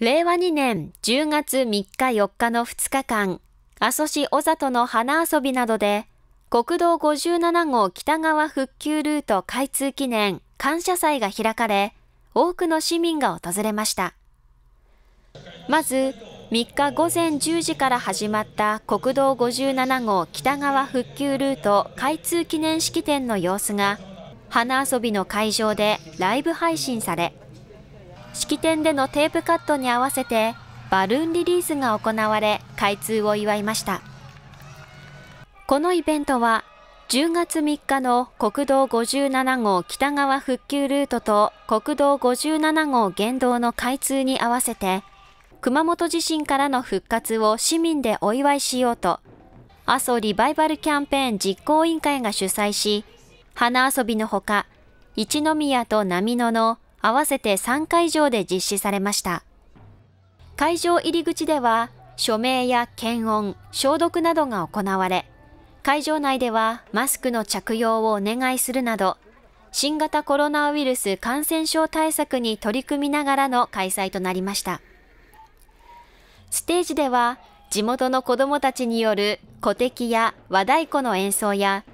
令和2年10月3日4日の2日間、阿蘇市小里の花遊びなどで、国道57号北側復旧ルート開通記念感謝祭が開かれ、多くの市民が訪れました。まず、3日午前10時から始まった国道57号北側復旧ルート開通記念式典の様子が、花遊びの会場でライブ配信され、式典でのテープカットに合わせてバルーンリリースが行われ開通を祝いました。このイベントは10月3日の国道57号北側復旧ルートと国道57号原道の開通に合わせて、熊本地震からの復活を市民でお祝いしようと、阿蘇リバイバルキャンペーン実行委員会が主催し、花遊びのほか、一宮と波野の合わせて3会場で実施されました。会場入り口では、署名や検温、消毒などが行われ、会場内ではマスクの着用をお願いするなど、新型コロナウイルス感染症対策に取り組みながらの開催となりました。ステージでは、地元の子どもたちによる古敵や和太鼓の演奏や、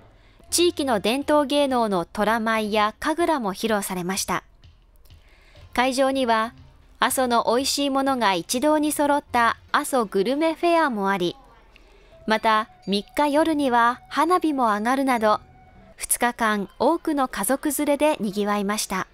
地域の伝統芸能の虎舞や神楽も披露されました。会場には阿蘇の美味しいものが一堂に揃った阿蘇グルメフェアもあり、また3日夜には花火も上がるなど、2日間多くの家族連れで賑わいました。